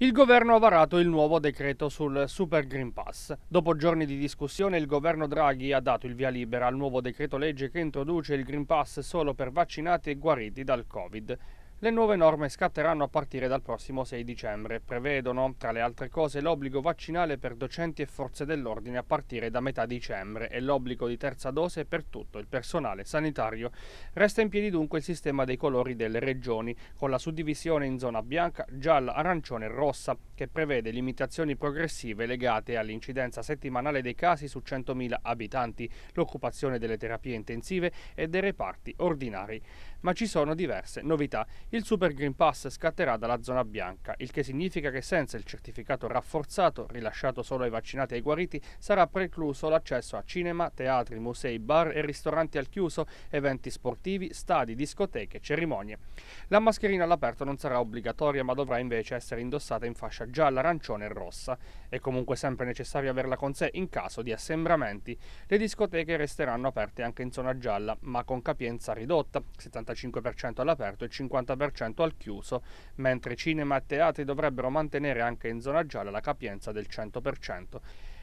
Il governo ha varato il nuovo decreto sul Super Green Pass. Dopo giorni di discussione, il governo Draghi ha dato il via libera al nuovo decreto legge che introduce il Green Pass solo per vaccinati e guariti dal Covid. Le nuove norme scatteranno a partire dal prossimo 6 dicembre. Prevedono, tra le altre cose, l'obbligo vaccinale per docenti e forze dell'ordine a partire da metà dicembre e l'obbligo di terza dose per tutto il personale sanitario. Resta in piedi dunque il sistema dei colori delle regioni, con la suddivisione in zona bianca, gialla, arancione e rossa, che prevede limitazioni progressive legate all'incidenza settimanale dei casi su 100.000 abitanti, l'occupazione delle terapie intensive e dei reparti ordinari. Ma ci sono diverse novità. Il Super Green Pass scatterà dalla zona bianca, il che significa che senza il certificato rafforzato, rilasciato solo ai vaccinati e ai guariti, sarà precluso l'accesso a cinema, teatri, musei, bar e ristoranti al chiuso, eventi sportivi, stadi, discoteche, cerimonie. La mascherina all'aperto non sarà obbligatoria, ma dovrà invece essere indossata in fascia gialla, arancione e rossa. È comunque sempre necessario averla con sé in caso di assembramenti. Le discoteche resteranno aperte anche in zona gialla, ma con capienza ridotta, 75% all'aperto e 50% 50% al chiuso, mentre cinema e teatri dovrebbero mantenere anche in zona gialla la capienza del 100%.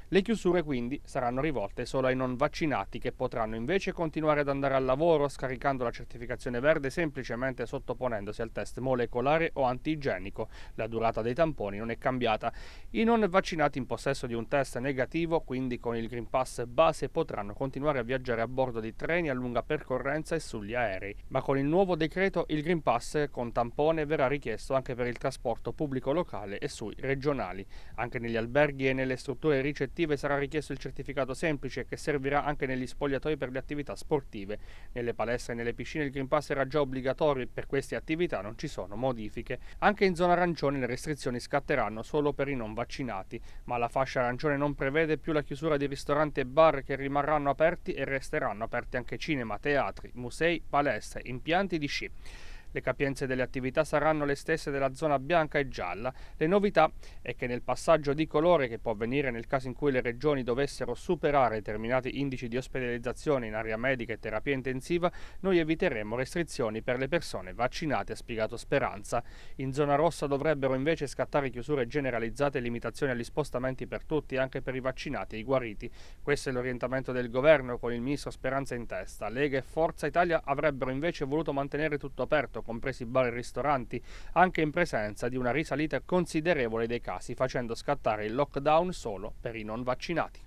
Le chiusure quindi saranno rivolte solo ai non vaccinati che potranno invece continuare ad andare al lavoro scaricando la certificazione verde semplicemente sottoponendosi al test molecolare o antigenico. La durata dei tamponi non è cambiata. I non vaccinati in possesso di un test negativo, quindi con il Green Pass base, potranno continuare a viaggiare a bordo di treni a lunga percorrenza e sugli aerei. Ma con il nuovo decreto il Green Pass con tampone verrà richiesto anche per il trasporto pubblico locale e sui regionali. Anche negli alberghi e nelle strutture ricettive sportive sarà richiesto il certificato semplice che servirà anche negli spogliatoi per le attività sportive. Nelle palestre e nelle piscine il Green Pass era già obbligatorio e per queste attività non ci sono modifiche. Anche in zona arancione le restrizioni scatteranno solo per i non vaccinati, ma la fascia arancione non prevede più la chiusura di ristoranti e bar che rimarranno aperti e resteranno aperti anche cinema, teatri, musei, palestre, impianti di sci. Le capienze delle attività saranno le stesse della zona bianca e gialla. Le novità è che nel passaggio di colore che può avvenire nel caso in cui le regioni dovessero superare determinati indici di ospedalizzazione in area medica e terapia intensiva, noi eviteremo restrizioni per le persone vaccinate, ha spiegato Speranza. In zona rossa dovrebbero invece scattare chiusure generalizzate e limitazioni agli spostamenti per tutti, anche per i vaccinati e i guariti. Questo è l'orientamento del governo con il ministro Speranza in testa. Lega e Forza Italia avrebbero invece voluto mantenere tutto aperto compresi bar e ristoranti, anche in presenza di una risalita considerevole dei casi, facendo scattare il lockdown solo per i non vaccinati.